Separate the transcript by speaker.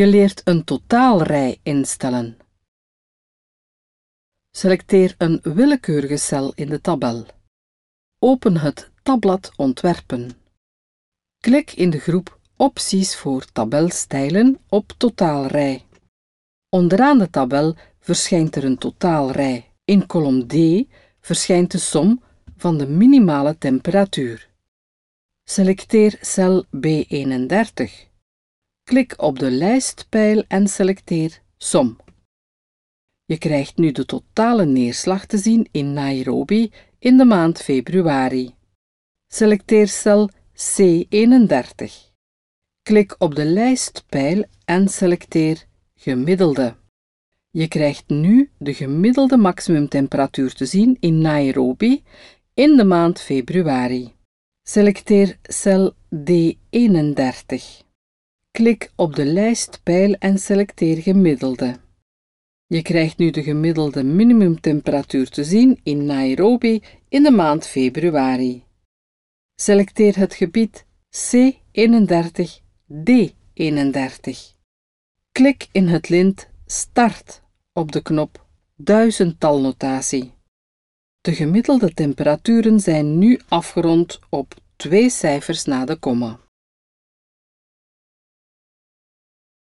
Speaker 1: Je leert een totaalrij instellen. Selecteer een willekeurige cel in de tabel. Open het tabblad Ontwerpen. Klik in de groep Opties voor tabelstijlen op Totaalrij. Onderaan de tabel verschijnt er een totaalrij. In kolom D verschijnt de som van de minimale temperatuur. Selecteer cel B31. Klik op de lijstpijl en selecteer Som. Je krijgt nu de totale neerslag te zien in Nairobi in de maand februari. Selecteer cel C31. Klik op de lijstpijl en selecteer Gemiddelde. Je krijgt nu de gemiddelde maximumtemperatuur te zien in Nairobi in de maand februari. Selecteer cel D31. Klik op de lijst Pijl en selecteer Gemiddelde. Je krijgt nu de gemiddelde minimumtemperatuur te zien in Nairobi in de maand februari. Selecteer het gebied C31-D31. Klik in het lint Start op de knop Duizendtalnotatie. De gemiddelde temperaturen zijn nu afgerond op twee cijfers na de komma.